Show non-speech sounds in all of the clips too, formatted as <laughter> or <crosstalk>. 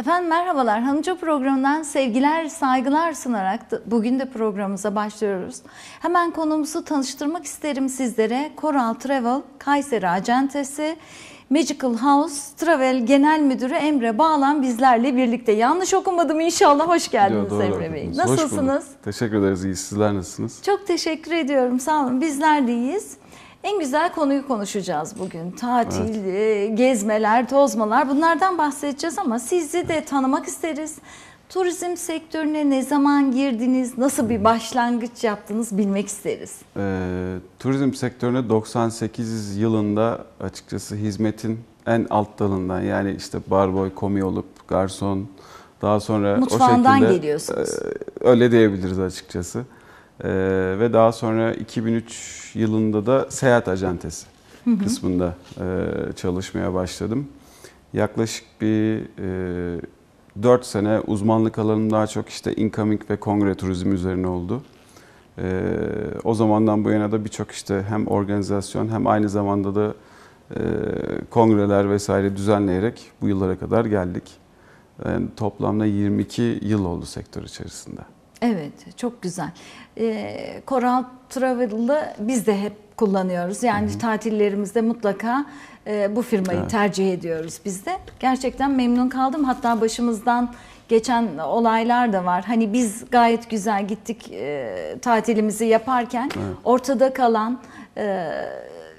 Efendim merhabalar, Hanıca programından sevgiler, saygılar sunarak bugün de programımıza başlıyoruz. Hemen konumuzu tanıştırmak isterim sizlere. Coral Travel, Kayseri Acentesi, Magical House Travel Genel Müdürü Emre Bağlan bizlerle birlikte. Yanlış okumadım inşallah. Hoş geldiniz Yo, Emre Bey. Nasılsınız? Teşekkür ederiz. İyi. Sizler nasılsınız? Çok teşekkür ediyorum. Sağ olun. Bizler de iyiyiz. En güzel konuyu konuşacağız bugün. Tatil, evet. E, gezmeler, tozmalar bunlardan bahsedeceğiz ama sizi de tanımak isteriz. Turizm sektörüne ne zaman girdiniz, nasıl bir başlangıç yaptınız bilmek isteriz. Ee, turizm sektörüne 98 yılında açıkçası hizmetin en alt dalından yani işte barboy, komi olup garson daha sonra Mutfağından o şekilde geliyorsunuz. E, öyle diyebiliriz açıkçası. Ee, ve daha sonra 2003 yılında da seyahat acentesi kısmında e, çalışmaya başladım. Yaklaşık bir e, 4 sene uzmanlık alanım daha çok işte incoming ve kongre turizmi üzerine oldu. E, o zamandan bu yana da birçok işte hem organizasyon hem aynı zamanda da e, kongreler vesaire düzenleyerek bu yıllara kadar geldik. Yani toplamda 22 yıl oldu sektör içerisinde. Evet, çok güzel. Ee, Coral Travel'ı biz de hep kullanıyoruz. Yani hı hı. tatillerimizde mutlaka e, bu firmayı evet. tercih ediyoruz biz de. Gerçekten memnun kaldım. Hatta başımızdan geçen olaylar da var. Hani biz gayet güzel gittik e, tatilimizi yaparken evet. ortada kalan e,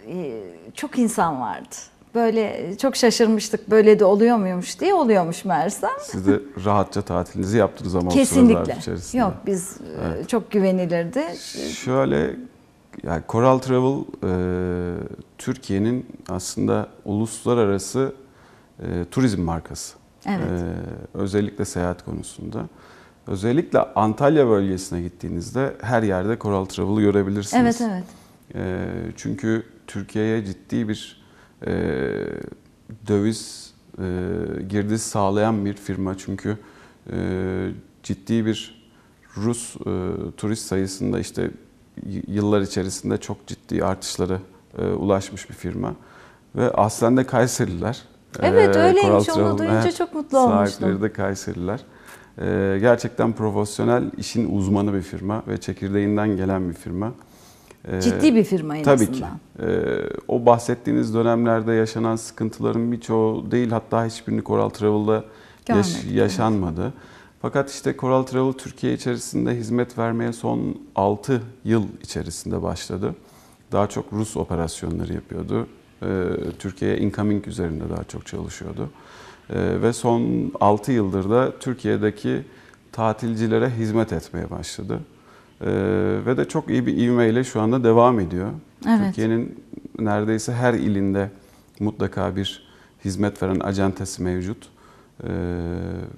e çok insan vardı. Böyle e, çok şaşırmıştık böyle de oluyor muymuş diye oluyormuş Mersem. Siz de rahatça tatilinizi yaptınız ama Kesinlikle. içerisinde. Yok biz e, evet. çok güvenilirdi. Şöyle yani Coral Travel e, Türkiye'nin aslında uluslararası e, turizm markası. Evet. E, özellikle seyahat konusunda. Özellikle Antalya bölgesine gittiğinizde her yerde Coral Travel'ı görebilirsiniz. Evet evet. E, çünkü Türkiye'ye ciddi bir e, döviz e, girdisi sağlayan bir firma. Çünkü e, ciddi bir Rus e, turist sayısında işte yıllar içerisinde çok ciddi artışlara e, ulaşmış bir firma. Ve aslen de Kayserililer. Evet ee, öyleymiş onu duyunca çok mutlu sahipleri olmuştum. Sahipleri de Kayserililer. Ee, gerçekten profesyonel işin uzmanı bir firma ve çekirdeğinden gelen bir firma. Ee, Ciddi bir firma en Tabii azından. ki. Ee, o bahsettiğiniz dönemlerde yaşanan sıkıntıların birçoğu değil hatta hiçbirini Coral Travel'da yaş- yaşanmadı. Fakat işte Coral Travel Türkiye içerisinde hizmet vermeye son 6 yıl içerisinde başladı. Daha çok Rus operasyonları yapıyordu. Ee, Türkiye'ye incoming üzerinde daha çok çalışıyordu. Ve son 6 yıldır da Türkiye'deki tatilcilere hizmet etmeye başladı. Ee, ve de çok iyi bir ivmeyle şu anda devam ediyor. Evet. Türkiye'nin neredeyse her ilinde mutlaka bir hizmet veren acentesi mevcut. Ee,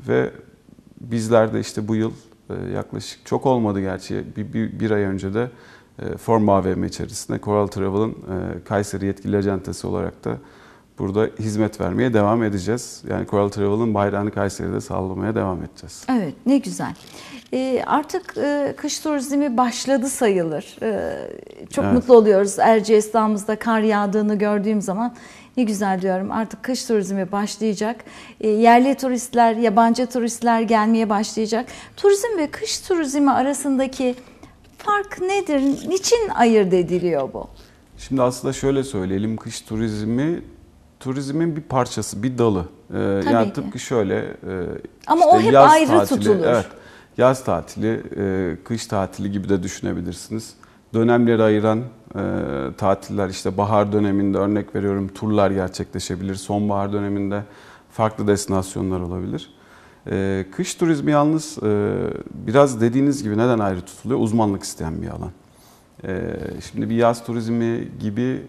ve bizler de işte bu yıl e, yaklaşık çok olmadı gerçi bir, bir, bir ay önce de e, Form AVM içerisinde Coral Travel'ın e, Kayseri yetkili acentesi olarak da burada hizmet vermeye devam edeceğiz. Yani Coral Travel'ın bayrağını Kayseri'de sallamaya devam edeceğiz. Evet ne güzel. E, artık e, kış turizmi başladı sayılır. E, çok evet. mutlu oluyoruz. Erce İstanbul'da kar yağdığını gördüğüm zaman ne güzel diyorum artık kış turizmi başlayacak. E, yerli turistler, yabancı turistler gelmeye başlayacak. Turizm ve kış turizmi arasındaki fark nedir? Niçin ayırt ediliyor bu? Şimdi aslında şöyle söyleyelim. Kış turizmi turizmin bir parçası, bir dalı. Ee, Tabii yani ki. tıpkı şöyle e, Ama işte o hep ayrı tatili, tutulur. Evet yaz tatili, e, kış tatili gibi de düşünebilirsiniz. Dönemleri ayıran e, tatiller işte bahar döneminde örnek veriyorum turlar gerçekleşebilir. Sonbahar döneminde farklı destinasyonlar olabilir. E, kış turizmi yalnız biraz dediğiniz gibi neden ayrı tutuluyor? Uzmanlık isteyen bir alan. şimdi bir yaz turizmi gibi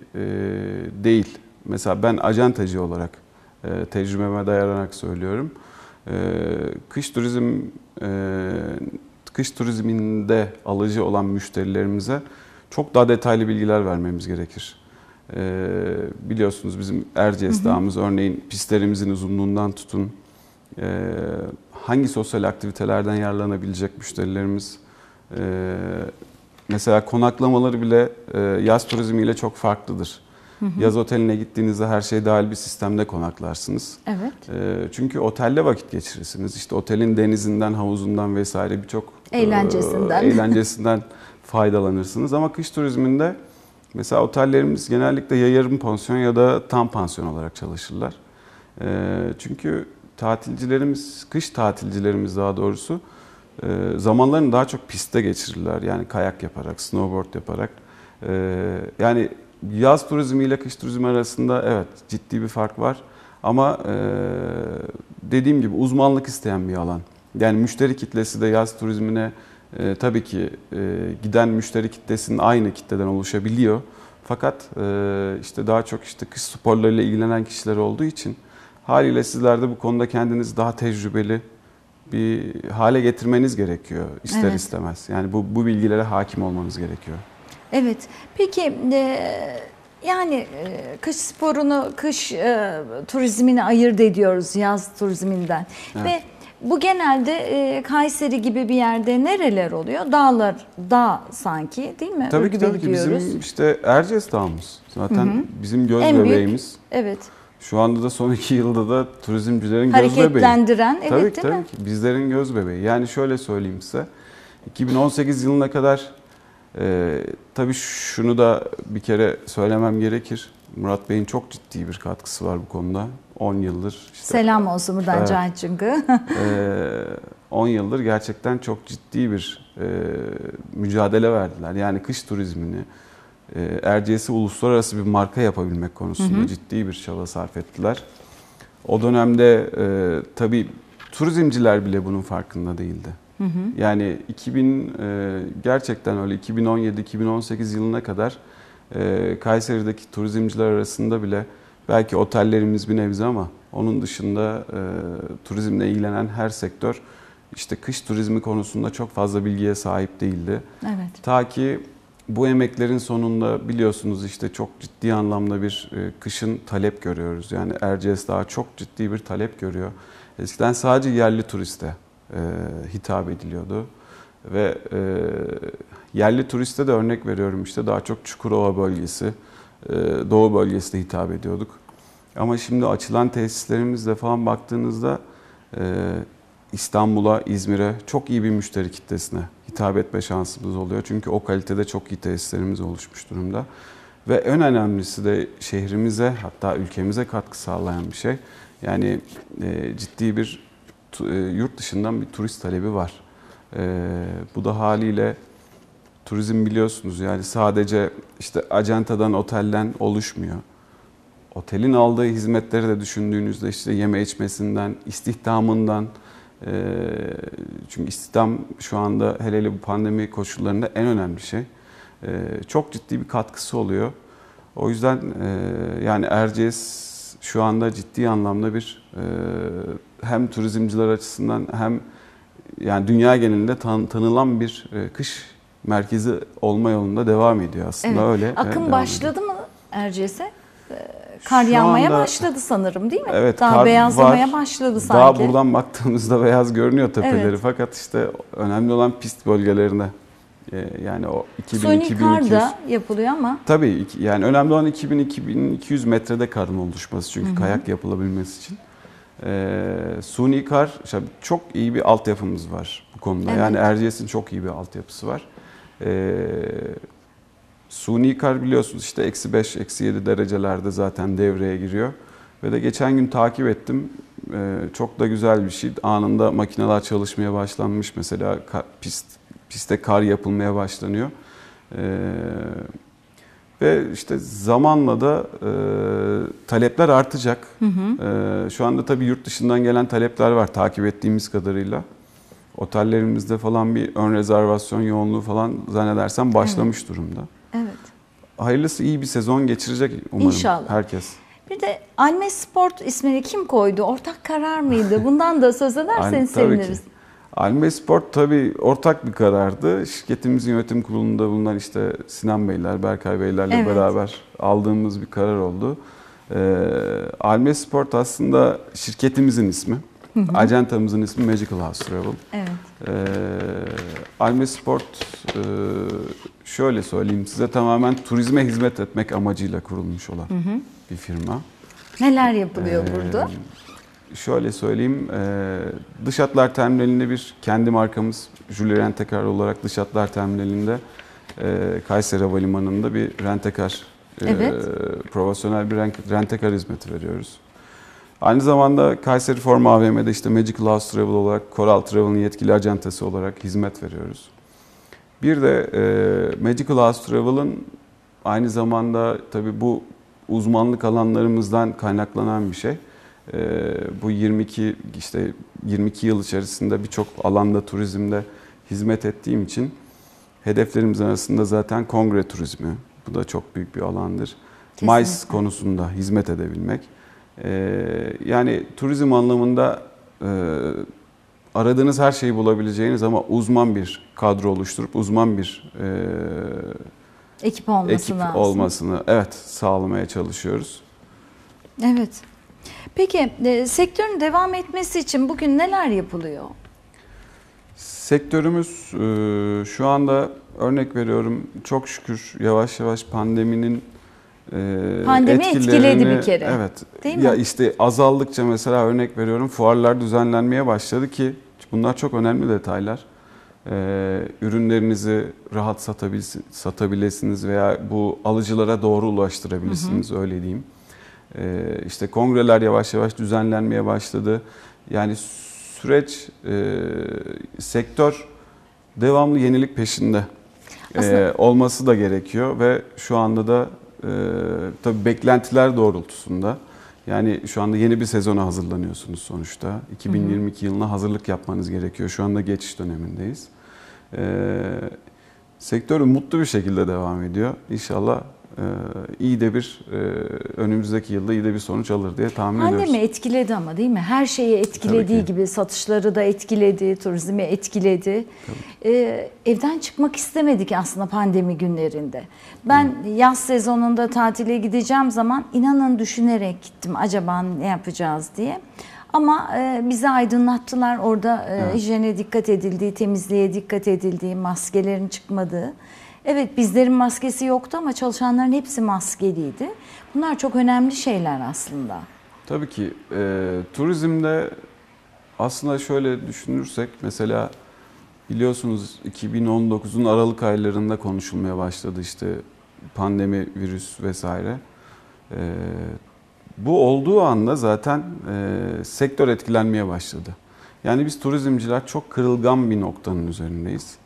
değil. Mesela ben ajantacı olarak e, tecrübeme dayanarak söylüyorum ee, kış turizm e, kış turizminde alıcı olan müşterilerimize çok daha detaylı bilgiler vermemiz gerekir. Ee, biliyorsunuz bizim Erciyes Dağımız örneğin pistlerimizin uzunluğundan tutun e, hangi sosyal aktivitelerden yararlanabilecek müşterilerimiz e, mesela konaklamaları bile yaz turizmiyle çok farklıdır. Yaz oteline gittiğinizde her şey dahil bir sistemde konaklarsınız. Evet. E, çünkü otelde vakit geçirirsiniz. İşte otelin denizinden, havuzundan vesaire birçok eğlencesinden. E, eğlencesinden <laughs> faydalanırsınız. Ama kış turizminde mesela otellerimiz genellikle ya yarım pansiyon ya da tam pansiyon olarak çalışırlar. E, çünkü tatilcilerimiz, kış tatilcilerimiz daha doğrusu e, zamanlarını daha çok pistte geçirirler. Yani kayak yaparak, snowboard yaparak. E, yani yaz turizmi ile kış turizmi arasında evet ciddi bir fark var. Ama e, dediğim gibi uzmanlık isteyen bir alan. Yani müşteri kitlesi de yaz turizmine e, tabii ki e, giden müşteri kitlesinin aynı kitleden oluşabiliyor. Fakat e, işte daha çok işte kış sporlarıyla ilgilenen kişiler olduğu için haliyle sizler de bu konuda kendiniz daha tecrübeli bir hale getirmeniz gerekiyor ister evet. istemez. Yani bu, bu bilgilere hakim olmanız gerekiyor. Evet. Peki e, yani e, kış sporunu, kış e, turizmini ayırt ediyoruz yaz turizminden. Evet. Ve bu genelde e, Kayseri gibi bir yerde nereler oluyor? Dağlar, dağ sanki değil mi? Tabii ki tabii ki diyoruz. bizim işte Erciyes Dağımız. Zaten hı hı. bizim göz en bebeğimiz. Büyük, evet. Şu anda da son iki yılda da turizmcilerin göz bebeği. Hareketlendiren evet tabii, değil tabii mi? Ki. Bizlerin göz bebeği. Yani şöyle söyleyeyim size. 2018 yılına kadar ee, tabii şunu da bir kere söylemem gerekir. Murat Bey'in çok ciddi bir katkısı var bu konuda. 10 yıldır. Işte, Selam olsun buradan evet, Can Çıngı. 10 yıldır gerçekten çok ciddi bir e, mücadele verdiler. Yani kış turizmini, e, Erciyes'i uluslararası bir marka yapabilmek konusunda hı hı. ciddi bir çaba sarf ettiler. O dönemde e, tabii turizmciler bile bunun farkında değildi. Hı hı. Yani 2000 e, gerçekten öyle 2017-2018 yılına kadar e, Kayseri'deki turizmciler arasında bile belki otellerimiz bir nebze ama onun dışında e, turizmle ilgilenen her sektör işte kış turizmi konusunda çok fazla bilgiye sahip değildi. Evet. Ta ki bu emeklerin sonunda biliyorsunuz işte çok ciddi anlamda bir e, kışın talep görüyoruz. Yani Erciyes daha çok ciddi bir talep görüyor. Eskiden sadece yerli turiste e, hitap ediliyordu. Ve e, yerli turiste de örnek veriyorum işte daha çok Çukurova bölgesi, e, Doğu bölgesine hitap ediyorduk. Ama şimdi açılan tesislerimizle falan baktığınızda e, İstanbul'a, İzmir'e çok iyi bir müşteri kitlesine hitap etme şansımız oluyor. Çünkü o kalitede çok iyi tesislerimiz oluşmuş durumda. Ve en önemlisi de şehrimize hatta ülkemize katkı sağlayan bir şey. Yani e, ciddi bir e, yurt dışından bir turist talebi var. E, bu da haliyle turizm biliyorsunuz yani sadece işte acentadan otelden oluşmuyor. Otelin aldığı hizmetleri de düşündüğünüzde işte yeme içmesinden, istihdamından, e, çünkü istihdam şu anda hele hele bu pandemi koşullarında en önemli şey. Çok ciddi bir katkısı oluyor. O yüzden yani Erciyes şu anda ciddi anlamda bir e, hem turizmciler açısından hem yani dünya genelinde tan, tanılan bir e, kış merkezi olma yolunda devam ediyor aslında evet. öyle. E, Akın evet, başladı mı Erciyes'e? E, kar Şu yağmaya anda, başladı sanırım değil mi? Evet, daha kar beyazlamaya var. başladı sanki. Daha buradan baktığımızda <laughs> beyaz görünüyor tepeleri evet. fakat işte önemli olan pist bölgelerine ee, yani o 2000 Suni 2200 da yapılıyor ama tabii yani önemli olan 2000 2200 metrede karın oluşması çünkü hı hı. kayak yapılabilmesi için. Ee, suni kar çok iyi bir altyapımız var bu konuda. Evet. Yani Erciyes'in çok iyi bir altyapısı var. Ee, suni kar biliyorsunuz işte eksi 5 eksi 7 derecelerde zaten devreye giriyor. Ve de geçen gün takip ettim. Ee, çok da güzel bir şey. Anında makineler çalışmaya başlanmış mesela pist piste kar yapılmaya başlanıyor. E, ve işte zamanla da e, talepler artacak. Hı hı. E, şu anda tabii yurt dışından gelen talepler var takip ettiğimiz kadarıyla. Otellerimizde falan bir ön rezervasyon yoğunluğu falan zannedersem başlamış evet. durumda. Evet. Hayırlısı iyi bir sezon geçirecek umarım İnşallah. herkes. Bir de Alme Sport ismini kim koydu? Ortak karar mıydı? <laughs> Bundan da söz ederseniz seviniriz. ki. Alme Sport tabii ortak bir karardı. Şirketimizin yönetim kurulunda bulunan işte Sinan Beyler, Berkay Beylerle evet. beraber aldığımız bir karar oldu. Ee, Alme Sport aslında şirketimizin ismi. Hı hı. Ajantamızın ismi Magical House Travel. Evet. Ee, Alme Sport e, şöyle söyleyeyim size tamamen turizme hizmet etmek amacıyla kurulmuş olan hı hı. bir firma. Neler yapılıyor ee, burada? şöyle söyleyeyim. E, dış hatlar terminalinde bir kendi markamız Jüli Rentekar olarak dış hatlar terminalinde e, Kayseri Havalimanı'nda bir rentekar e, evet. e, profesyonel bir rentekar hizmeti veriyoruz. Aynı zamanda Kayseri Form AVM'de işte Magic House Travel olarak Coral Travel'ın yetkili acentası olarak hizmet veriyoruz. Bir de e, Magic House Travel'ın aynı zamanda tabii bu uzmanlık alanlarımızdan kaynaklanan bir şey. Ee, bu 22 işte 22 yıl içerisinde birçok alanda turizmde hizmet ettiğim için hedeflerimiz arasında zaten kongre turizmi. Bu da çok büyük bir alandır. Kesinlikle. MAIS konusunda hizmet edebilmek. Ee, yani turizm anlamında e, aradığınız her şeyi bulabileceğiniz ama uzman bir kadro oluşturup uzman bir e, ekip olmasını, ekip olmasını evet sağlamaya çalışıyoruz. Evet. Peki e, sektörün devam etmesi için bugün neler yapılıyor? Sektörümüz e, şu anda örnek veriyorum çok şükür yavaş yavaş pandeminin e, Pandemi etkiledi bir kere. Evet. Değil mi? Ya işte azaldıkça mesela örnek veriyorum fuarlar düzenlenmeye başladı ki bunlar çok önemli detaylar. Ee, ürünlerinizi rahat satabilirsiniz, satabilirsiniz veya bu alıcılara doğru ulaştırabilirsiniz hı hı. öyle diyeyim. Ee, işte kongreler yavaş yavaş düzenlenmeye başladı. Yani süreç, e, sektör devamlı yenilik peşinde ee, Aslında... olması da gerekiyor ve şu anda da e, tabi beklentiler doğrultusunda. Yani şu anda yeni bir sezona hazırlanıyorsunuz sonuçta. 2022 hı hı. yılına hazırlık yapmanız gerekiyor. Şu anda geçiş dönemindeyiz. Ee, sektör mutlu bir şekilde devam ediyor. İnşallah ee, iyi de bir e, önümüzdeki yılda iyi de bir sonuç alır diye tahmin Pandemi ediyoruz. Pandemi etkiledi ama değil mi? Her şeyi etkilediği gibi satışları da etkiledi, turizmi etkiledi. Ee, evden çıkmak istemedik aslında pandemi günlerinde. Ben Hı. yaz sezonunda tatile gideceğim zaman inanın düşünerek gittim acaba ne yapacağız diye. Ama e, bizi aydınlattılar orada e, evet. hijyene dikkat edildiği, temizliğe dikkat edildiği, maskelerin çıkmadığı. Evet bizlerin maskesi yoktu ama çalışanların hepsi maskeliydi. Bunlar çok önemli şeyler aslında. Tabii ki e, turizmde aslında şöyle düşünürsek mesela biliyorsunuz 2019'un Aralık aylarında konuşulmaya başladı işte pandemi, virüs vesaire. E, bu olduğu anda zaten e, sektör etkilenmeye başladı. Yani biz turizmciler çok kırılgan bir noktanın üzerindeyiz.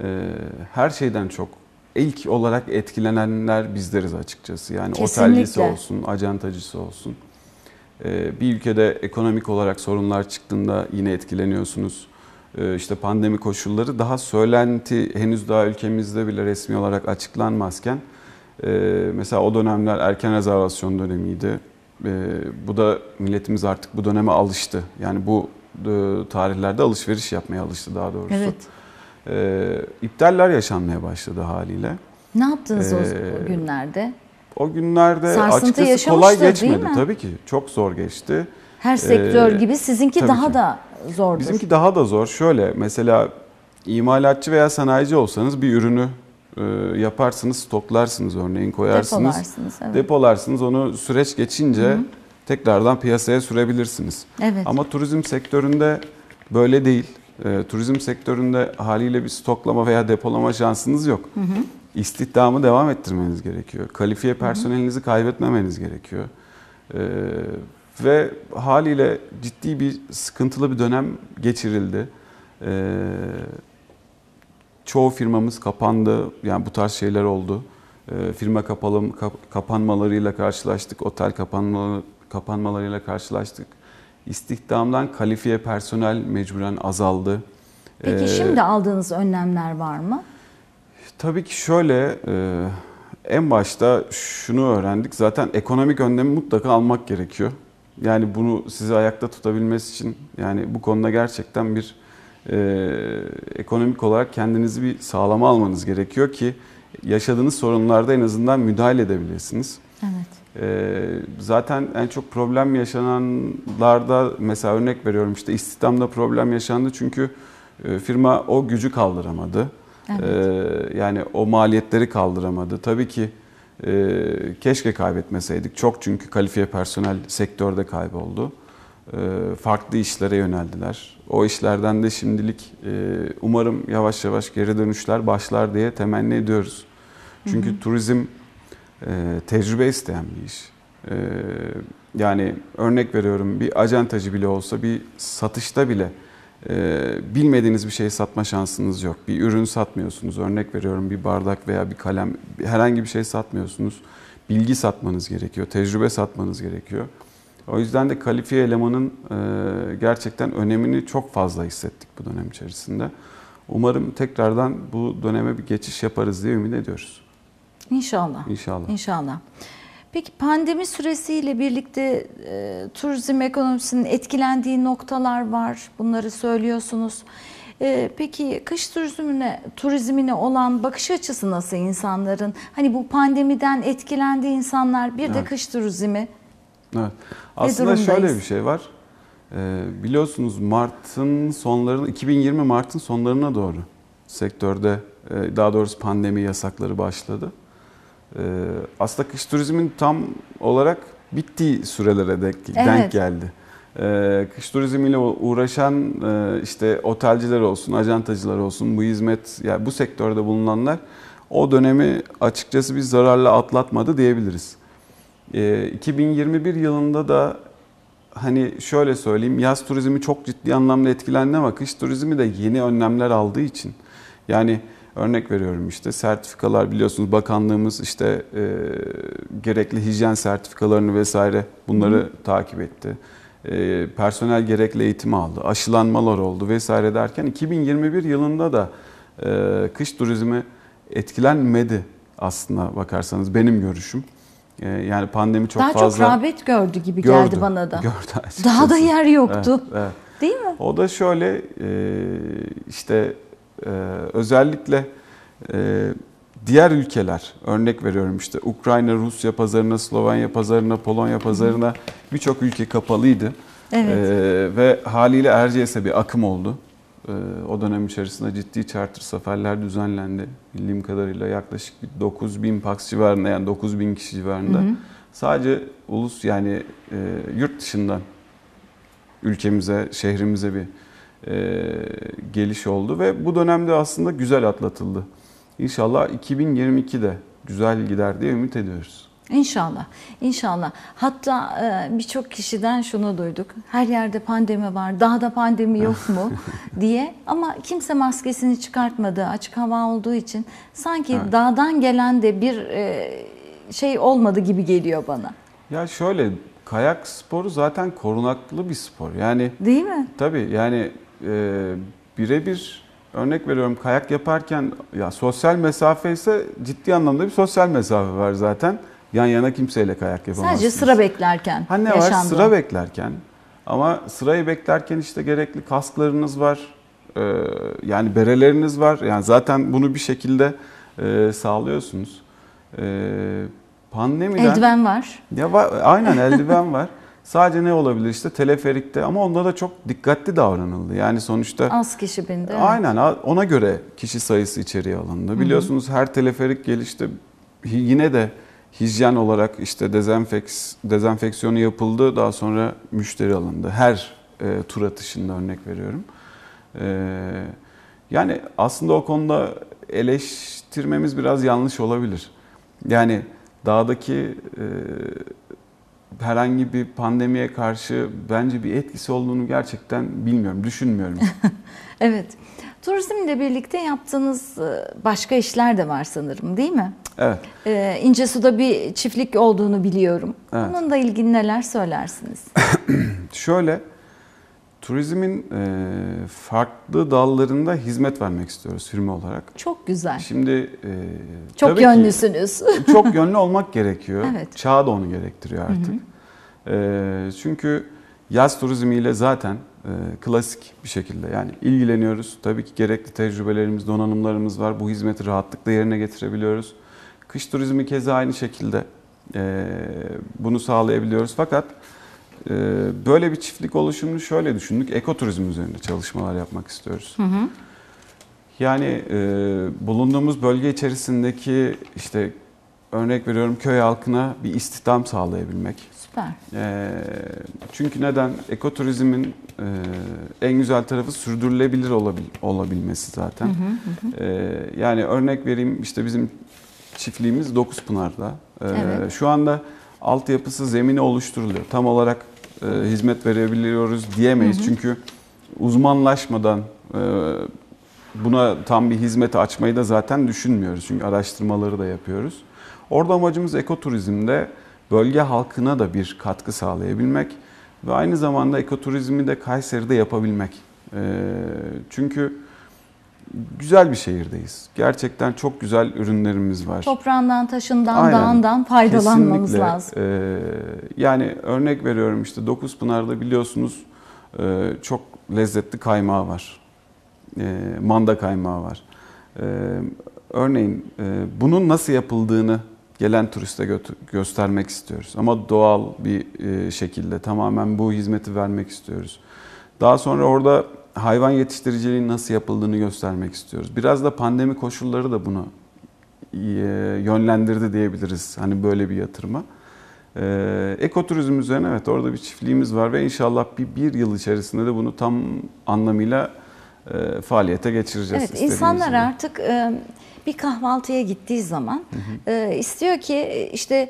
Ee, her şeyden çok ilk olarak etkilenenler bizleriz açıkçası. Yani Kesinlikle. otelcisi olsun, acentacısı olsun. Ee, bir ülkede ekonomik olarak sorunlar çıktığında yine etkileniyorsunuz. Ee, işte pandemi koşulları daha söylenti henüz daha ülkemizde bile resmi olarak açıklanmazken mesela o dönemler erken rezervasyon dönemiydi. Bu da milletimiz artık bu döneme alıştı. Yani bu e, tarihlerde alışveriş yapmaya alıştı daha doğrusu. Evet e, iptaller yaşanmaya başladı haliyle. Ne yaptınız ee, o günlerde? O günlerde Sarsıntı açıkçası kolay geçmedi tabii ki. Çok zor geçti. Her ee, sektör ee, gibi sizinki daha ki. da zordur. Bizimki daha da zor. Şöyle mesela imalatçı veya sanayici olsanız bir ürünü e, yaparsınız, stoklarsınız örneğin koyarsınız. Depolarsınız. Evet. Depolarsınız onu süreç geçince Hı-hı. tekrardan piyasaya sürebilirsiniz. Evet. Ama turizm sektöründe böyle değil. Ee, turizm sektöründe haliyle bir stoklama veya depolama şansınız yok. Hı hı. İstihdamı devam ettirmeniz gerekiyor. Kalifiye personelinizi hı hı. kaybetmemeniz gerekiyor. E, ve haliyle ciddi bir sıkıntılı bir dönem geçirildi. E, çoğu firmamız kapandı. Yani bu tarz şeyler oldu. E, firma kapalım, kap, kapanmalarıyla karşılaştık. Otel kapanmaları, kapanmalarıyla karşılaştık İstihdamdan kalifiye personel mecburen azaldı. Peki ee, şimdi aldığınız önlemler var mı? Tabii ki şöyle e, en başta şunu öğrendik. Zaten ekonomik önlemi mutlaka almak gerekiyor. Yani bunu sizi ayakta tutabilmesi için yani bu konuda gerçekten bir e, ekonomik olarak kendinizi bir sağlama almanız gerekiyor ki yaşadığınız sorunlarda en azından müdahale edebilirsiniz. Evet. Ee, zaten en çok problem yaşananlarda mesela örnek veriyorum işte istihdamda problem yaşandı çünkü e, firma o gücü kaldıramadı. Evet. Ee, yani o maliyetleri kaldıramadı. Tabii ki e, keşke kaybetmeseydik. Çok çünkü kalifiye personel sektörde kayboldu. Ee, farklı işlere yöneldiler. O işlerden de şimdilik e, umarım yavaş yavaş geri dönüşler başlar diye temenni ediyoruz. Çünkü hı hı. turizm e, tecrübe isteyen bir iş. E, yani örnek veriyorum bir acentacı bile olsa bir satışta bile e, bilmediğiniz bir şeyi satma şansınız yok. Bir ürün satmıyorsunuz. Örnek veriyorum bir bardak veya bir kalem herhangi bir şey satmıyorsunuz. Bilgi satmanız gerekiyor, tecrübe satmanız gerekiyor. O yüzden de kalifiye elemanın e, gerçekten önemini çok fazla hissettik bu dönem içerisinde. Umarım tekrardan bu döneme bir geçiş yaparız diye ümit ediyoruz. İnşallah. İnşallah. İnşallah. Peki pandemi süresiyle birlikte e, turizm ekonomisinin etkilendiği noktalar var. Bunları söylüyorsunuz. E, peki kış turizmine turizmine olan bakış açısı nasıl insanların? Hani bu pandemiden etkilendi insanlar bir evet. de kış turizmi. Evet. Aslında şöyle bir şey var. E, biliyorsunuz Mart'ın sonlarına 2020 Mart'ın sonlarına doğru sektörde e, daha doğrusu pandemi yasakları başladı. Ee, aslında kış turizmin tam olarak bittiği sürelere denk, evet. denk geldi. Ee, kış turizmiyle uğraşan e, işte otelciler olsun, ajantacılar olsun, bu hizmet, yani bu sektörde bulunanlar o dönemi açıkçası bir zararla atlatmadı diyebiliriz. 2021 ee, yılında da hani şöyle söyleyeyim yaz turizmi çok ciddi anlamda etkilendi ama kış turizmi de yeni önlemler aldığı için yani Örnek veriyorum işte sertifikalar biliyorsunuz bakanlığımız işte e, gerekli hijyen sertifikalarını vesaire bunları Hı. takip etti. E, personel gerekli eğitim aldı, aşılanmalar oldu vesaire derken 2021 yılında da e, kış turizmi etkilenmedi aslında bakarsanız benim görüşüm. E, yani pandemi çok Daha fazla... Daha çok rağbet gördü gibi gördü, geldi bana da. Gördü açıkçası. Daha da yer yoktu. Evet, evet. Değil mi? O da şöyle e, işte ee, özellikle e, diğer ülkeler, örnek veriyorum işte Ukrayna, Rusya pazarına, Slovenya pazarına, Polonya pazarına birçok ülke kapalıydı. Evet. Ee, ve haliyle Erciyes'e bir akım oldu. Ee, o dönem içerisinde ciddi charter seferler düzenlendi. Bildiğim kadarıyla yaklaşık 9 bin pax civarında yani 9 bin kişi civarında. Hı hı. Sadece ulus yani e, yurt dışından ülkemize, şehrimize bir e, geliş oldu ve bu dönemde aslında güzel atlatıldı. İnşallah 2022'de güzel gider diye ümit ediyoruz. İnşallah, inşallah. Hatta e, birçok kişiden şunu duyduk. Her yerde pandemi var, daha da pandemi yok <laughs> mu diye. Ama kimse maskesini çıkartmadı, açık hava olduğu için sanki evet. dağdan gelen de bir e, şey olmadı gibi geliyor bana. Ya şöyle, kayak sporu zaten korunaklı bir spor. Yani Değil mi? Tabii yani e, birebir örnek veriyorum kayak yaparken ya sosyal mesafe ise ciddi anlamda bir sosyal mesafe var zaten. Yan yana kimseyle kayak yapamazsınız. Sadece sıra beklerken. Ha var sıra beklerken ama sırayı beklerken işte gerekli kasklarınız var. E, yani bereleriniz var. Yani zaten bunu bir şekilde e, sağlıyorsunuz. E, pandemiden... Eldiven var. Ya aynen eldiven var. <laughs> Sadece ne olabilir işte teleferikte ama onda da çok dikkatli davranıldı. Yani sonuçta az kişi bindi. Aynen ona göre kişi sayısı içeriye alındı. Biliyorsunuz her teleferik gelişte yine de hijyen olarak işte dezenfeks, dezenfeksiyonu yapıldı. Daha sonra müşteri alındı. Her e, tur atışında örnek veriyorum. E, yani aslında o konuda eleştirmemiz biraz yanlış olabilir. Yani dağdaki e, herhangi bir pandemiye karşı bence bir etkisi olduğunu gerçekten bilmiyorum, düşünmüyorum. <laughs> evet. Turizmle birlikte yaptığınız e, başka işler de var sanırım değil mi? Evet. Ee, İncesu'da bir çiftlik olduğunu biliyorum. Evet. Bununla ilgili neler söylersiniz? <clears throat> Şöyle, Turizmin e, farklı dallarında hizmet vermek istiyoruz firma olarak. Çok güzel. Şimdi e, çok tabii yönlüsünüz. Ki, <laughs> çok yönlü olmak gerekiyor. Evet. Çağ da onu gerektiriyor artık. Hı hı. E, çünkü yaz turizmiyle zaten e, klasik bir şekilde yani ilgileniyoruz. Tabii ki gerekli tecrübelerimiz, donanımlarımız var. Bu hizmeti rahatlıkla yerine getirebiliyoruz. Kış turizmi keza aynı şekilde e, bunu sağlayabiliyoruz. Fakat ee, böyle bir çiftlik oluşumunu şöyle düşündük. Ekoturizm üzerinde çalışmalar yapmak istiyoruz. Hı hı. Yani e, bulunduğumuz bölge içerisindeki işte örnek veriyorum köy halkına bir istihdam sağlayabilmek. Süper. E, çünkü neden? Ekoturizmin e, en güzel tarafı sürdürülebilir olabil, olabilmesi zaten. Hı hı hı. E, yani örnek vereyim işte bizim çiftliğimiz Dokuzpınar'da. E, evet. Şu anda altyapısı zemini oluşturuluyor. Tam olarak e, hizmet verebiliyoruz diyemeyiz. Hı hı. Çünkü uzmanlaşmadan e, buna tam bir hizmet açmayı da zaten düşünmüyoruz. Çünkü araştırmaları da yapıyoruz. Orada amacımız ekoturizmde bölge halkına da bir katkı sağlayabilmek ve aynı zamanda ekoturizmi de Kayseri'de yapabilmek. E, çünkü güzel bir şehirdeyiz. Gerçekten çok güzel ürünlerimiz var. Toprağından, taşından, Aynen. dağından faydalanmamız Kesinlikle. lazım. Ee, yani örnek veriyorum işte Dokuzpınar'da biliyorsunuz e, çok lezzetli kaymağı var. E, manda kaymağı var. E, örneğin e, bunun nasıl yapıldığını gelen turiste gö- göstermek istiyoruz. Ama doğal bir e, şekilde tamamen bu hizmeti vermek istiyoruz. Daha sonra orada hayvan yetiştiriciliğinin nasıl yapıldığını göstermek istiyoruz. Biraz da pandemi koşulları da bunu e, yönlendirdi diyebiliriz. Hani böyle bir yatırıma. E, ekoturizm üzerine evet orada bir çiftliğimiz var ve inşallah bir, bir yıl içerisinde de bunu tam anlamıyla e, faaliyete geçireceğiz. Evet insanlar gibi. artık e, bir kahvaltıya gittiği zaman hı hı. E, istiyor ki işte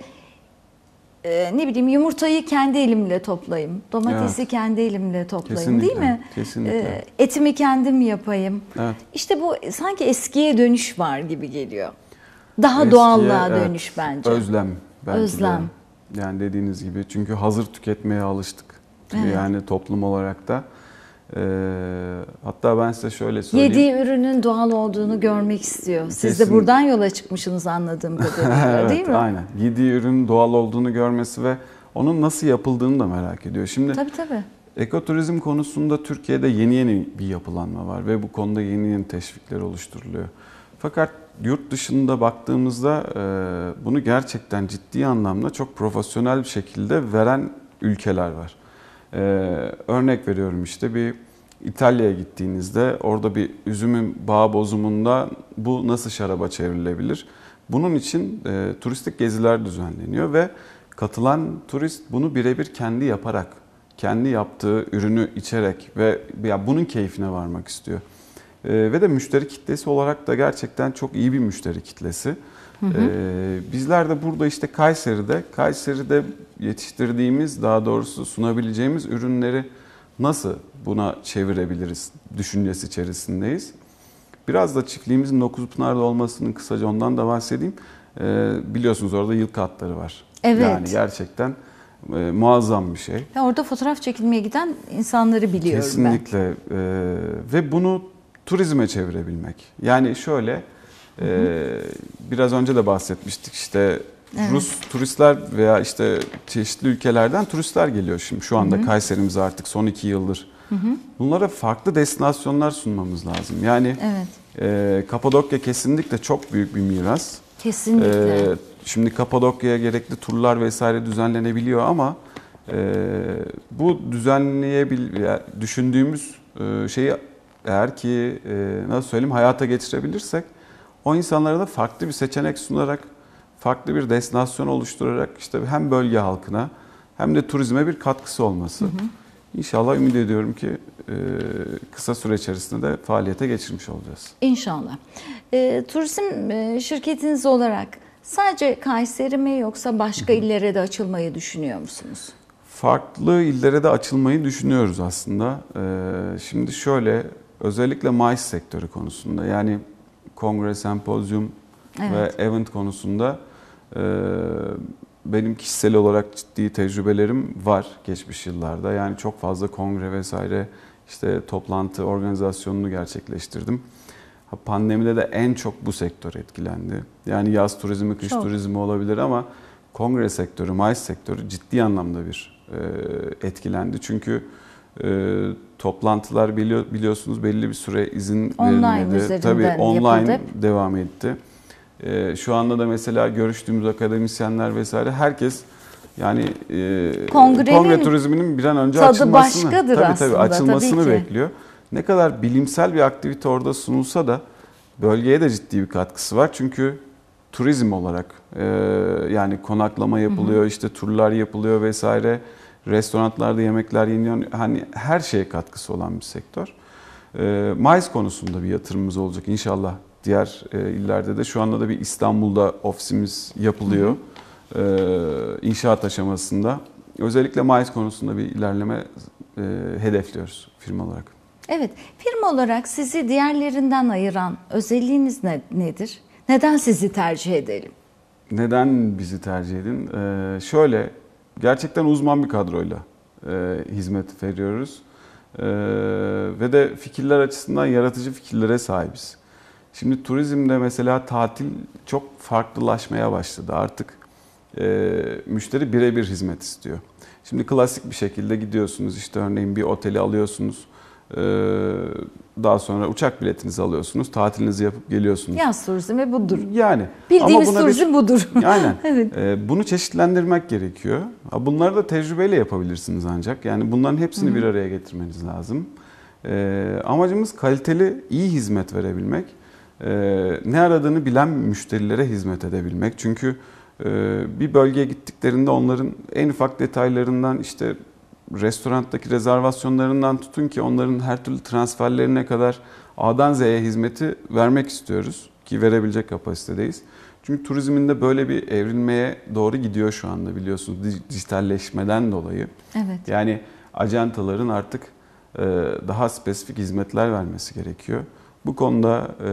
e, ne bileyim yumurtayı kendi elimle toplayayım. Domatesi evet. kendi elimle toplayayım kesinlikle, değil mi? Kesinlikle. E, etimi kendim yapayım. Evet. İşte bu sanki eskiye dönüş var gibi geliyor. Daha eskiye, doğallığa evet, dönüş bence. Özlem belki Özlem. De. Yani dediğiniz gibi çünkü hazır tüketmeye alıştık. Evet. Yani toplum olarak da ee, hatta ben size şöyle söyleyeyim. Yediği ürünün doğal olduğunu görmek istiyor. Siz Kesin... de buradan yola çıkmışsınız anladığım kadarıyla <laughs> evet, değil mi? Aynen. Yediği ürünün doğal olduğunu görmesi ve onun nasıl yapıldığını da merak ediyor. Şimdi tabii, tabii. ekoturizm konusunda Türkiye'de yeni yeni bir yapılanma var ve bu konuda yeni yeni teşvikler oluşturuluyor. Fakat yurt dışında baktığımızda e, bunu gerçekten ciddi anlamda çok profesyonel bir şekilde veren ülkeler var. Ee, örnek veriyorum işte bir İtalya'ya gittiğinizde orada bir üzümün bağ bozumunda bu nasıl şaraba çevrilebilir? Bunun için e, turistik geziler düzenleniyor ve katılan turist bunu birebir kendi yaparak, kendi yaptığı ürünü içerek ve ya bunun keyfine varmak istiyor. E, ve de müşteri kitlesi olarak da gerçekten çok iyi bir müşteri kitlesi. Hı hı. Ee, bizler de burada işte Kayseri'de, Kayseri'de yetiştirdiğimiz daha doğrusu sunabileceğimiz ürünleri nasıl buna çevirebiliriz düşüncesi içerisindeyiz. Biraz da çiftliğimizin Dokuzpınar'da olmasının kısaca ondan da bahsedeyim. Ee, biliyorsunuz orada yıl katları var. Evet. Yani gerçekten e, muazzam bir şey. Ya orada fotoğraf çekilmeye giden insanları biliyorum Kesinlikle. ben. Kesinlikle. Ee, ve bunu turizme çevirebilmek. Yani şöyle ee, biraz önce de bahsetmiştik işte evet. Rus turistler veya işte çeşitli ülkelerden turistler geliyor şimdi şu anda Kayserimize artık son iki yıldır. Bunlara farklı destinasyonlar sunmamız lazım. Yani evet. e, Kapadokya kesinlikle çok büyük bir miras. Kesinlikle. E, şimdi Kapadokya'ya gerekli turlar vesaire düzenlenebiliyor ama e, bu düzenleyebil yani düşündüğümüz e, şeyi eğer ki e, nasıl söyleyeyim hayata geçirebilirsek o insanlara da farklı bir seçenek sunarak, farklı bir destinasyon oluşturarak işte hem bölge halkına hem de turizme bir katkısı olması. Hı hı. İnşallah ümit ediyorum ki e, kısa süre içerisinde de faaliyete geçirmiş olacağız. İnşallah. E, turizm e, şirketiniz olarak sadece Kayseri mi yoksa başka illere de açılmayı düşünüyor musunuz? Farklı illere de açılmayı düşünüyoruz aslında. E, şimdi şöyle özellikle mais sektörü konusunda yani kongre, sempozyum evet. ve event konusunda e, benim kişisel olarak ciddi tecrübelerim var geçmiş yıllarda. Yani çok fazla kongre vesaire işte toplantı organizasyonunu gerçekleştirdim. Pandemide de en çok bu sektör etkilendi. Yani yaz turizmi, kış çok. turizmi olabilir ama kongre sektörü, mayıs sektörü ciddi anlamda bir e, etkilendi. Çünkü e, Toplantılar biliyor, biliyorsunuz belli bir süre izin online verilmedi. Tabii online yapıldı. devam etti. Ee, şu anda da mesela görüştüğümüz akademisyenler vesaire herkes yani e, Kongrenin kongre turizminin bir an önce tadı açılmasını, başkadır tabii, aslında, açılmasını tabii bekliyor. Ne kadar bilimsel bir aktivite orada sunulsa da bölgeye de ciddi bir katkısı var. Çünkü turizm olarak e, yani konaklama yapılıyor, hı hı. işte turlar yapılıyor vesaire restoranlarda yemekler yeniliyor. Hani her şeye katkısı olan bir sektör. Ee, Mayıs konusunda bir yatırımımız olacak inşallah. Diğer e, illerde de şu anda da bir İstanbul'da ofisimiz yapılıyor. Ee, inşaat aşamasında. Özellikle Mayıs konusunda bir ilerleme e, hedefliyoruz firma olarak. Evet, firma olarak sizi diğerlerinden ayıran özelliğiniz ne, nedir? Neden sizi tercih edelim? Neden bizi tercih edin? Ee, şöyle, gerçekten uzman bir kadroyla e, hizmet veriyoruz. E, ve de fikirler açısından yaratıcı fikirlere sahibiz. Şimdi turizmde mesela tatil çok farklılaşmaya başladı. Artık e, müşteri birebir hizmet istiyor. Şimdi klasik bir şekilde gidiyorsunuz işte örneğin bir oteli alıyorsunuz. Ee, daha sonra uçak biletinizi alıyorsunuz, tatilinizi yapıp geliyorsunuz. Yaz turizmi budur. Yani. Bildiğimiz ama turizm bir, budur. <laughs> Aynen. <laughs> evet. Ee, bunu çeşitlendirmek gerekiyor. Bunları da tecrübeyle yapabilirsiniz ancak. Yani bunların hepsini Hı-hı. bir araya getirmeniz lazım. Ee, amacımız kaliteli, iyi hizmet verebilmek. ne aradığını bilen müşterilere hizmet edebilmek. Çünkü e, bir bölgeye gittiklerinde onların en ufak detaylarından işte restoranttaki rezervasyonlarından tutun ki onların her türlü transferlerine kadar A'dan Z'ye hizmeti vermek istiyoruz ki verebilecek kapasitedeyiz. Çünkü turizmin de böyle bir evrilmeye doğru gidiyor şu anda biliyorsunuz dijitalleşmeden dolayı. Evet. Yani ajantaların artık e, daha spesifik hizmetler vermesi gerekiyor. Bu konuda e,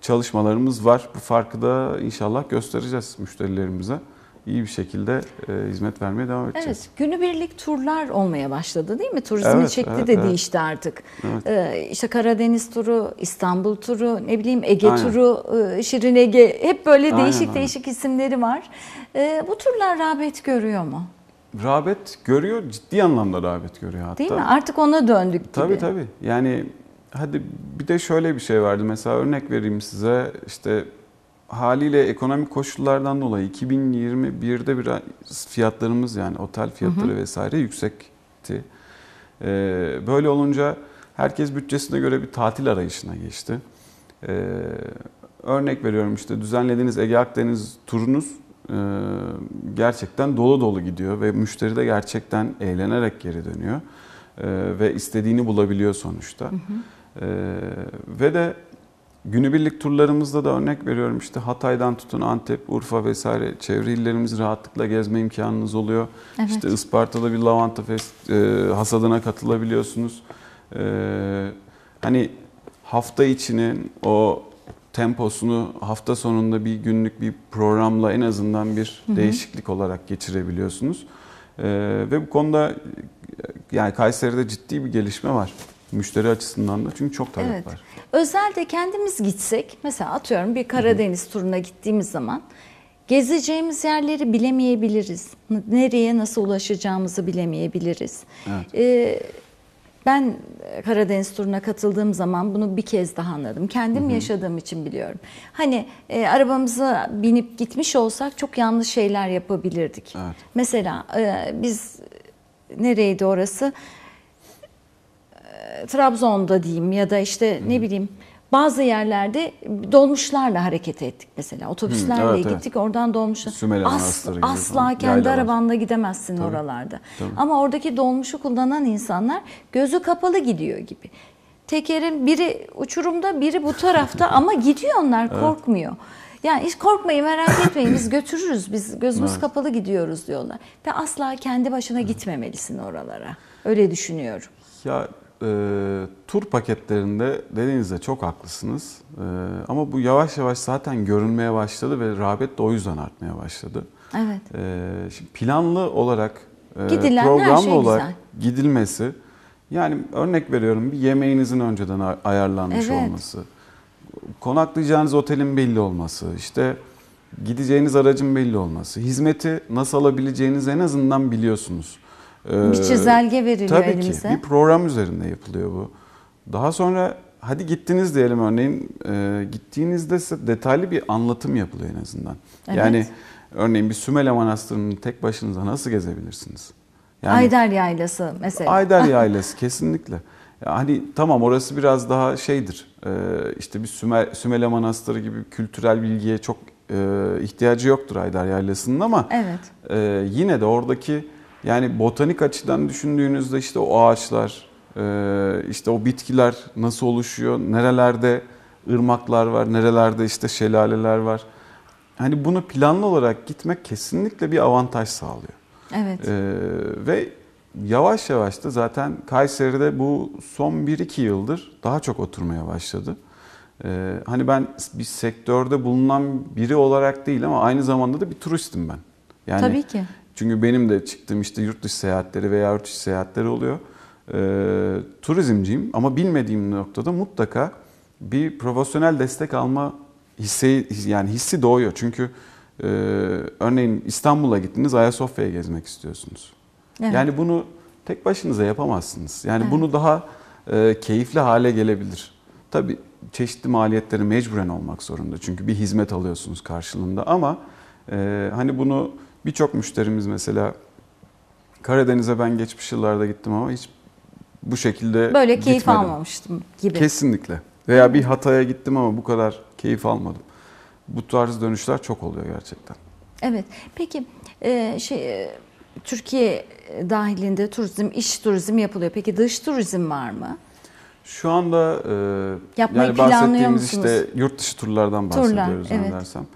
çalışmalarımız var. Bu farkı da inşallah göstereceğiz müşterilerimize iyi bir şekilde e, hizmet vermeye devam edeceğiz. Evet, günübirlik turlar olmaya başladı değil mi? Turizmi evet, şekli evet, de evet. değişti artık. Evet. E, işte Karadeniz turu, İstanbul turu, ne bileyim Ege aynen. turu, e, Şirin Ege hep böyle aynen, değişik aynen. değişik isimleri var. E, bu turlar rağbet görüyor mu? Rağbet görüyor, ciddi anlamda rağbet görüyor hatta. Değil mi? Artık ona döndük gibi. Tabii tabii. Yani hadi bir de şöyle bir şey vardı. Mesela örnek vereyim size. İşte haliyle ekonomik koşullardan dolayı 2021'de bir fiyatlarımız yani otel fiyatları hı hı. vesaire yüksekti. Ee, böyle olunca herkes bütçesine göre bir tatil arayışına geçti. Ee, örnek veriyorum işte düzenlediğiniz Ege Akdeniz turunuz e, gerçekten dolu dolu gidiyor ve müşteri de gerçekten eğlenerek geri dönüyor. E, ve istediğini bulabiliyor sonuçta. Hı hı. E, ve de Günübirlik turlarımızda da örnek veriyorum işte Hatay'dan tutun Antep, Urfa vesaire çevre illerimizi rahatlıkla gezme imkanınız oluyor. Evet. İşte Isparta'da bir lavanta fest, e, hasadına katılabiliyorsunuz. E, hani hafta içinin o temposunu hafta sonunda bir günlük bir programla en azından bir hı hı. değişiklik olarak geçirebiliyorsunuz. E, ve bu konuda yani Kayseri'de ciddi bir gelişme var müşteri açısından da çünkü çok talep evet. var. Özelde kendimiz gitsek mesela atıyorum bir Karadeniz turuna gittiğimiz zaman gezeceğimiz yerleri bilemeyebiliriz. Nereye nasıl ulaşacağımızı bilemeyebiliriz. Evet. Ee, ben Karadeniz turuna katıldığım zaman bunu bir kez daha anladım. Kendim hı hı. yaşadığım için biliyorum. Hani e, arabamıza binip gitmiş olsak çok yanlış şeyler yapabilirdik. Evet. Mesela e, biz nereydi orası? Trabzon'da diyeyim ya da işte Hı. ne bileyim bazı yerlerde dolmuşlarla hareket ettik mesela. Otobüslerle Hı, evet, gittik evet. oradan dolmuşla. Sümele asla kendi Yaylalar. arabanla gidemezsin Tabii. oralarda. Tabii. Ama oradaki dolmuşu kullanan insanlar gözü kapalı gidiyor gibi. Tekerin biri uçurumda biri bu tarafta <laughs> ama gidiyor onlar evet. korkmuyor. Yani hiç korkmayın merak etmeyin biz <laughs> götürürüz biz gözümüz evet. kapalı gidiyoruz diyorlar. Ve asla kendi başına gitmemelisin oralara öyle düşünüyorum. Ya e, tur paketlerinde dediğinizde çok haklısınız. E, ama bu yavaş yavaş zaten görünmeye başladı ve rağbet de o yüzden artmaya başladı. Evet. E, şimdi planlı olarak, e, şey programlı şey olarak güzel. gidilmesi, yani örnek veriyorum bir yemeğinizin önceden ayarlanmış evet. olması, konaklayacağınız otelin belli olması, işte gideceğiniz aracın belli olması, hizmeti nasıl alabileceğinizi en azından biliyorsunuz. Bir ee, çizelge veriliyor tabii elimize. Tabii ki bir program üzerinde yapılıyor bu. Daha sonra hadi gittiniz diyelim örneğin e, gittiğinizde detaylı bir anlatım yapılıyor en azından. Evet. Yani örneğin bir Sümele Manastırı'nı tek başınıza nasıl gezebilirsiniz? Yani, Ayder Yaylası mesela. Ayder <laughs> Yaylası kesinlikle. Hani tamam orası biraz daha şeydir e, işte bir Sümer, Sümele Manastırı gibi kültürel bilgiye çok e, ihtiyacı yoktur Ayder Yaylası'nın ama evet. e, yine de oradaki yani botanik açıdan düşündüğünüzde işte o ağaçlar, e, işte o bitkiler nasıl oluşuyor, nerelerde ırmaklar var, nerelerde işte şelaleler var. Hani bunu planlı olarak gitmek kesinlikle bir avantaj sağlıyor. Evet. Ee, ve yavaş yavaş da zaten Kayseri'de bu son 1-2 yıldır daha çok oturmaya başladı. Ee, hani ben bir sektörde bulunan biri olarak değil ama aynı zamanda da bir turistim ben. Yani Tabii ki. Çünkü benim de çıktığım işte yurt dışı seyahatleri veya yurt dışı seyahatleri oluyor. E, turizmciyim ama bilmediğim noktada mutlaka bir profesyonel destek alma hissi yani hissi doğuyor. Çünkü e, örneğin İstanbul'a gittiniz Ayasofya'ya gezmek istiyorsunuz. Evet. Yani bunu tek başınıza yapamazsınız. Yani evet. bunu daha e, keyifli hale gelebilir. Tabii çeşitli maliyetleri mecburen olmak zorunda. Çünkü bir hizmet alıyorsunuz karşılığında ama e, hani bunu Birçok müşterimiz mesela Karadeniz'e ben geçmiş yıllarda gittim ama hiç bu şekilde Böyle keyif gitmedim. almamıştım gibi. Kesinlikle. Veya bir Hatay'a gittim ama bu kadar keyif almadım. Bu tarz dönüşler çok oluyor gerçekten. Evet. Peki e, şey e, Türkiye dahilinde turizm, iş turizm yapılıyor. Peki dış turizm var mı? Şu anda e, Yapmayı yani bahsettiğimiz işte yurt dışı turlardan bahsediyoruz Turlar, evet. dersem.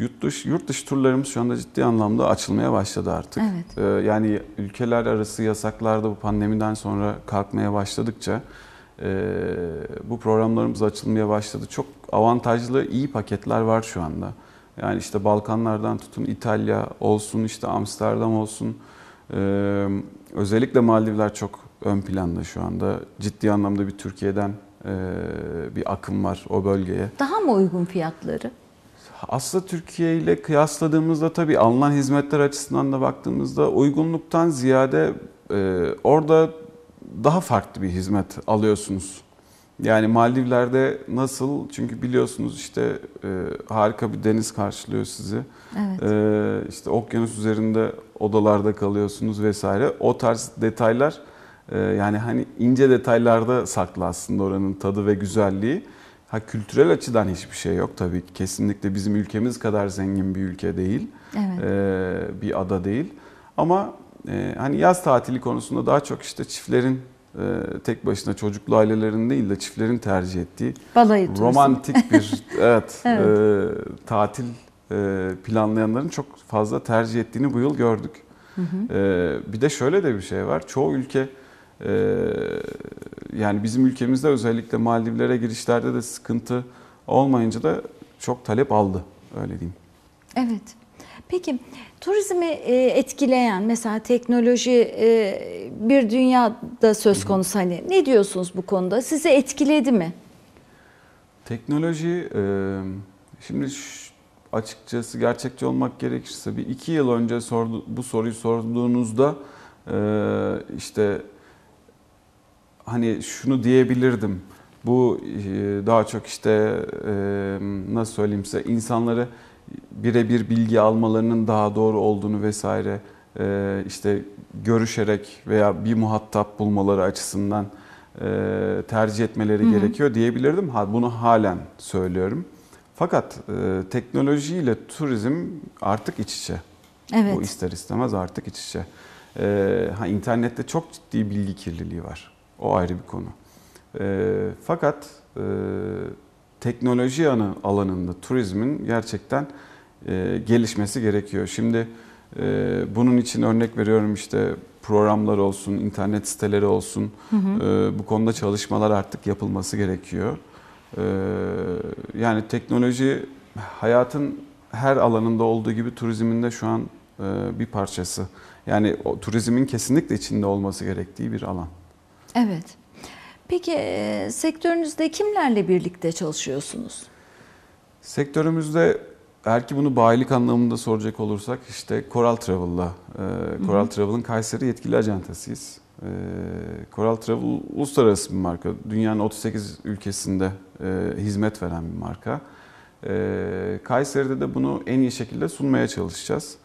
Yurt dışı, yurt dışı turlarımız şu anda ciddi anlamda açılmaya başladı artık. Evet. Ee, yani ülkeler arası yasaklarda bu pandemiden sonra kalkmaya başladıkça e, bu programlarımız açılmaya başladı. Çok avantajlı, iyi paketler var şu anda. Yani işte Balkanlardan tutun İtalya olsun, işte Amsterdam olsun. Ee, özellikle Maldivler çok ön planda şu anda. Ciddi anlamda bir Türkiye'den e, bir akım var o bölgeye. Daha mı uygun fiyatları? Aslında Türkiye ile kıyasladığımızda tabii alınan hizmetler açısından da baktığımızda uygunluktan ziyade e, orada daha farklı bir hizmet alıyorsunuz. Yani Maldivler'de nasıl? Çünkü biliyorsunuz işte e, harika bir deniz karşılıyor sizi. Evet. E, işte okyanus üzerinde odalarda kalıyorsunuz vesaire. O tarz detaylar e, yani hani ince detaylarda saklı aslında oranın tadı ve güzelliği. Ha kültürel açıdan hiçbir şey yok tabii Kesinlikle bizim ülkemiz kadar zengin bir ülke değil. Evet. Ee, bir ada değil. Ama e, hani yaz tatili konusunda daha çok işte çiftlerin e, tek başına çocuklu ailelerin değil de çiftlerin tercih ettiği Balayı romantik bir evet, <laughs> evet. E, tatil e, planlayanların çok fazla tercih ettiğini bu yıl gördük. Hı hı. E, bir de şöyle de bir şey var. Çoğu ülke ee, yani bizim ülkemizde özellikle Maldivlere girişlerde de sıkıntı olmayınca da çok talep aldı öyle diyeyim. Evet. Peki turizmi e, etkileyen mesela teknoloji e, bir dünyada söz konusu hani ne diyorsunuz bu konuda? Sizi etkiledi mi? Teknoloji e, şimdi açıkçası gerçekçi olmak gerekirse bir iki yıl önce sordu, bu soruyu sorduğunuzda işte hani şunu diyebilirdim. Bu e, daha çok işte e, nasıl söyleyeyim size insanları birebir bilgi almalarının daha doğru olduğunu vesaire e, işte görüşerek veya bir muhatap bulmaları açısından tercih etmeleri hı hı. gerekiyor diyebilirdim. bunu halen söylüyorum. Fakat teknolojiyle turizm artık iç içe. Evet. Bu ister istemez artık iç içe. Ha internette çok ciddi bilgi kirliliği var. O ayrı bir konu. E, fakat e, teknoloji alanında turizmin gerçekten e, gelişmesi gerekiyor. Şimdi e, bunun için örnek veriyorum işte programlar olsun, internet siteleri olsun hı hı. E, bu konuda çalışmalar artık yapılması gerekiyor. E, yani teknoloji hayatın her alanında olduğu gibi turizmin de şu an e, bir parçası. Yani o, turizmin kesinlikle içinde olması gerektiği bir alan. Evet. Peki e, sektörünüzde kimlerle birlikte çalışıyorsunuz? Sektörümüzde eğer ki bunu bayilik anlamında soracak olursak işte Coral Travel'la, e, Coral Travel'ın Kayseri yetkili ajantasıyız. E, Coral Travel uluslararası bir marka. Dünyanın 38 ülkesinde e, hizmet veren bir marka. Kayseri'de de bunu en iyi şekilde sunmaya çalışacağız.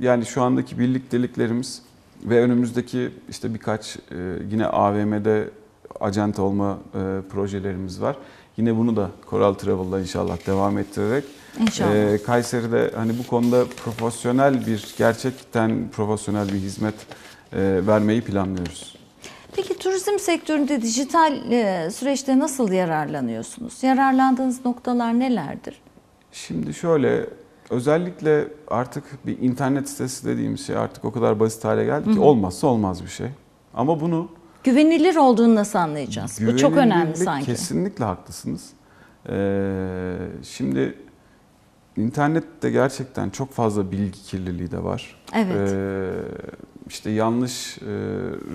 yani şu andaki birlikteliklerimiz ve önümüzdeki işte birkaç e, yine AVM'de acente olma e, projelerimiz var. Yine bunu da Coral Travel'la inşallah devam ettirerek İnşallah. E, Kayseri'de hani bu konuda profesyonel bir gerçekten profesyonel bir hizmet vermeyi planlıyoruz. Peki turizm sektöründe dijital süreçte nasıl yararlanıyorsunuz? Yararlandığınız noktalar nelerdir? Şimdi şöyle Özellikle artık bir internet sitesi dediğim şey artık o kadar basit hale geldi ki Hı-hı. olmazsa olmaz bir şey. Ama bunu güvenilir olduğunu nasıl anlayacağız? Bu çok önemli sanki. Kesinlikle haklısınız. Ee, şimdi internette gerçekten çok fazla bilgi kirliliği de var. Evet. Ee, işte yanlış e,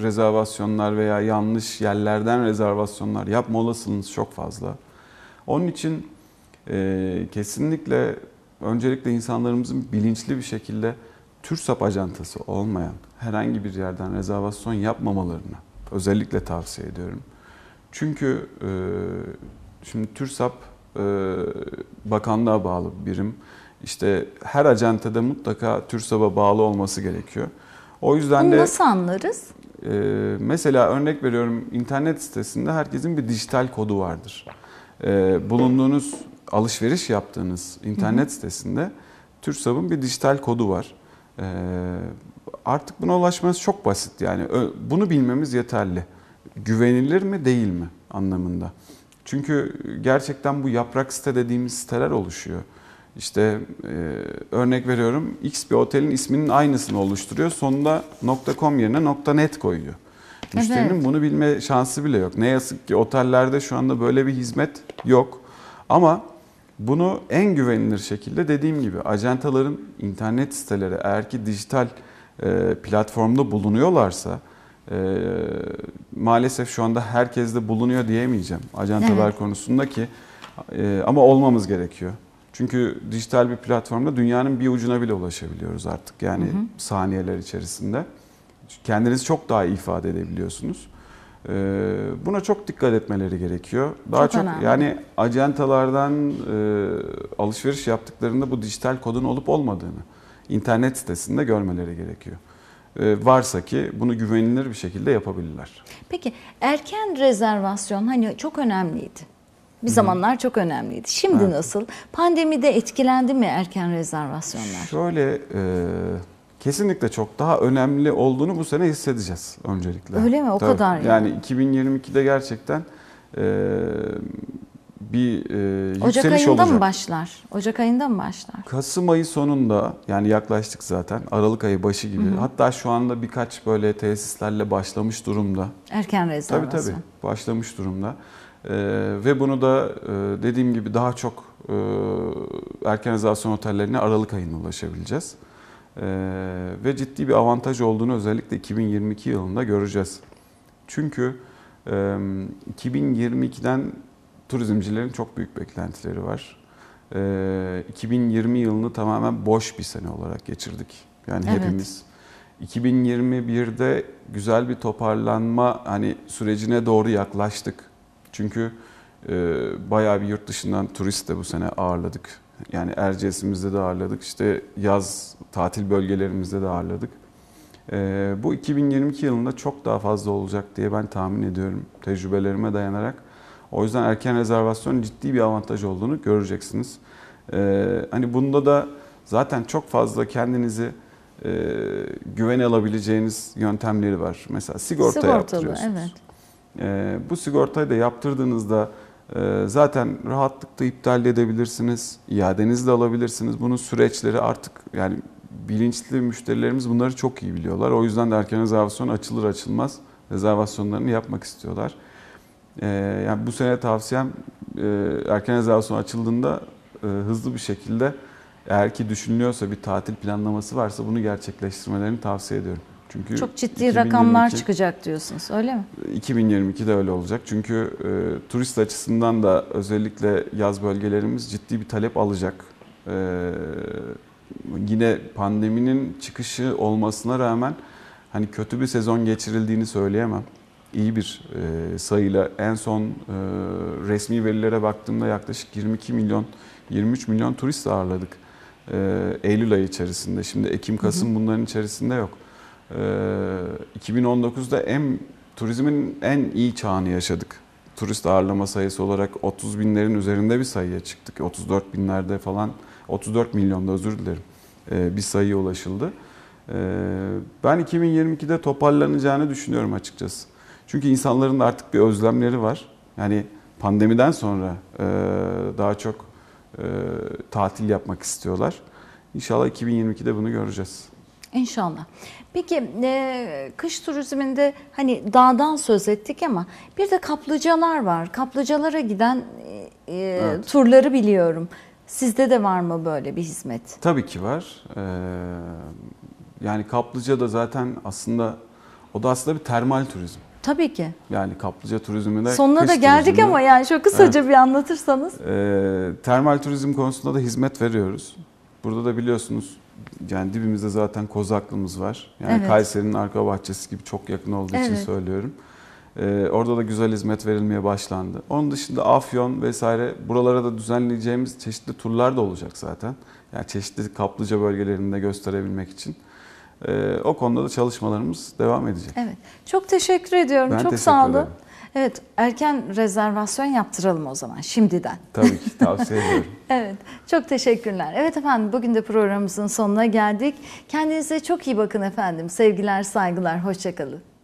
rezervasyonlar veya yanlış yerlerden rezervasyonlar yapma olasılığınız çok fazla. Onun için e, kesinlikle öncelikle insanlarımızın bilinçli bir şekilde TÜRSAP ajantası olmayan herhangi bir yerden rezervasyon yapmamalarını özellikle tavsiye ediyorum. Çünkü e, şimdi TÜRSAP e, bakanlığa bağlı bir birim. İşte her acentede mutlaka TÜRSAP'a bağlı olması gerekiyor. O yüzden Bunu de... nasıl anlarız? E, mesela örnek veriyorum internet sitesinde herkesin bir dijital kodu vardır. E, bulunduğunuz alışveriş yaptığınız internet sitesinde TÜRSAB'ın bir dijital kodu var. E, artık buna ulaşmanız çok basit yani. Bunu bilmemiz yeterli. Güvenilir mi değil mi anlamında. Çünkü gerçekten bu yaprak site dediğimiz siteler oluşuyor. İşte e, örnek veriyorum X bir otelin isminin aynısını oluşturuyor. Sonunda .com yerine .net koyuyor. Müşterinin evet. bunu bilme şansı bile yok. Ne yazık ki otellerde şu anda böyle bir hizmet yok. Ama bunu en güvenilir şekilde dediğim gibi ajantaların internet siteleri eğer ki dijital e, platformda bulunuyorlarsa e, maalesef şu anda herkes de bulunuyor diyemeyeceğim ajantalar evet. konusundaki e, ama olmamız gerekiyor. Çünkü dijital bir platformda dünyanın bir ucuna bile ulaşabiliyoruz artık yani hı hı. saniyeler içerisinde. Kendinizi çok daha ifade edebiliyorsunuz. Ee, buna çok dikkat etmeleri gerekiyor. Daha çok, çok yani acentalardan e, alışveriş yaptıklarında bu dijital kodun olup olmadığını internet sitesinde görmeleri gerekiyor ee, varsa ki bunu güvenilir bir şekilde yapabilirler. Peki erken rezervasyon hani çok önemliydi. Bir zamanlar çok önemliydi. Şimdi evet. nasıl? Pandemide etkilendi mi erken rezervasyonlar? Şöyle e, kesinlikle çok daha önemli olduğunu bu sene hissedeceğiz öncelikle. Öyle mi? O Tabii. kadar yani. 2022'de gerçekten e, bir e, yükseliş Ocak ayında mı başlar? Ocak ayında mı başlar? Kasım ayı sonunda yani yaklaştık zaten Aralık ayı başı gibi. Hı hı. Hatta şu anda birkaç böyle tesislerle başlamış durumda. Erken rezervasyon. Tabii tabii başlamış durumda. E, ve bunu da e, dediğim gibi daha çok e, erken rezervasyon otellerine Aralık ayında ulaşabileceğiz. Ee, ve ciddi bir avantaj olduğunu özellikle 2022 yılında göreceğiz. Çünkü 2022'den turizmcilerin çok büyük beklentileri var. 2020 yılını tamamen boş bir sene olarak geçirdik. Yani evet. hepimiz 2021'de güzel bir toparlanma hani sürecine doğru yaklaştık. Çünkü e, bayağı bir yurt dışından turist de bu sene ağırladık. Yani Erciyes'imizde de ağırladık. İşte yaz tatil bölgelerimizde de ağırladık. E, bu 2022 yılında çok daha fazla olacak diye ben tahmin ediyorum tecrübelerime dayanarak. O yüzden erken rezervasyon ciddi bir avantaj olduğunu göreceksiniz. E, hani bunda da zaten çok fazla kendinizi e, güvene alabileceğiniz yöntemleri var. Mesela sigorta Sigortalı, yaptırıyorsunuz. Evet. E, bu sigortayı da yaptırdığınızda ee, zaten rahatlıkla iptal edebilirsiniz, iadenizle alabilirsiniz. Bunun süreçleri artık yani bilinçli müşterilerimiz bunları çok iyi biliyorlar. O yüzden de erken rezervasyon açılır açılmaz rezervasyonlarını yapmak istiyorlar. Ee, yani bu sene tavsiyem e, erken rezervasyon açıldığında e, hızlı bir şekilde eğer ki düşünülüyorsa bir tatil planlaması varsa bunu gerçekleştirmelerini tavsiye ediyorum. Çünkü çok ciddi 2022, rakamlar çıkacak diyorsunuz öyle mi? 2022'de öyle olacak. Çünkü e, turist açısından da özellikle yaz bölgelerimiz ciddi bir talep alacak. E, yine pandeminin çıkışı olmasına rağmen hani kötü bir sezon geçirildiğini söyleyemem. İyi bir e, sayıyla en son e, resmi verilere baktığımda yaklaşık 22 milyon 23 milyon turist ağırladık. E, Eylül ayı içerisinde. Şimdi Ekim Kasım bunların içerisinde yok. 2019'da ee, en turizmin en iyi çağını yaşadık. Turist ağırlama sayısı olarak 30 binlerin üzerinde bir sayıya çıktık. 34 binlerde falan, 34 milyonda özür dilerim ee, bir sayıya ulaşıldı. Ee, ben 2022'de toparlanacağını düşünüyorum açıkçası. Çünkü insanların da artık bir özlemleri var. Yani pandemiden sonra e, daha çok e, tatil yapmak istiyorlar. İnşallah 2022'de bunu göreceğiz. İnşallah. Peki e, kış turizminde hani dağdan söz ettik ama bir de kaplıcalar var. Kaplıcalara giden e, e evet. turları biliyorum. Sizde de var mı böyle bir hizmet? Tabii ki var. Ee, yani kaplıca da zaten aslında o da aslında bir termal turizm. Tabii ki. Yani kaplıca turizminde Sonuna da geldik turizmi, ama yani çok kısaca evet. bir anlatırsanız. Ee, termal turizm konusunda da hizmet veriyoruz. Burada da biliyorsunuz yani dibimizde zaten Kozaklımız var. Yani evet. Kayseri'nin arka bahçesi gibi çok yakın olduğu evet. için söylüyorum. Ee, orada da güzel hizmet verilmeye başlandı. Onun dışında Afyon vesaire buralara da düzenleyeceğimiz çeşitli turlar da olacak zaten. Yani çeşitli kaplıca bölgelerinde gösterebilmek için. Ee, o konuda da çalışmalarımız devam edecek. Evet. Çok teşekkür ediyorum. Ben çok teşekkür sağ olun. Ederim. Evet, erken rezervasyon yaptıralım o zaman şimdiden. Tabii ki <laughs> tavsiye ediyorum. evet, çok teşekkürler. Evet efendim bugün de programımızın sonuna geldik. Kendinize çok iyi bakın efendim. Sevgiler, saygılar, hoşçakalın.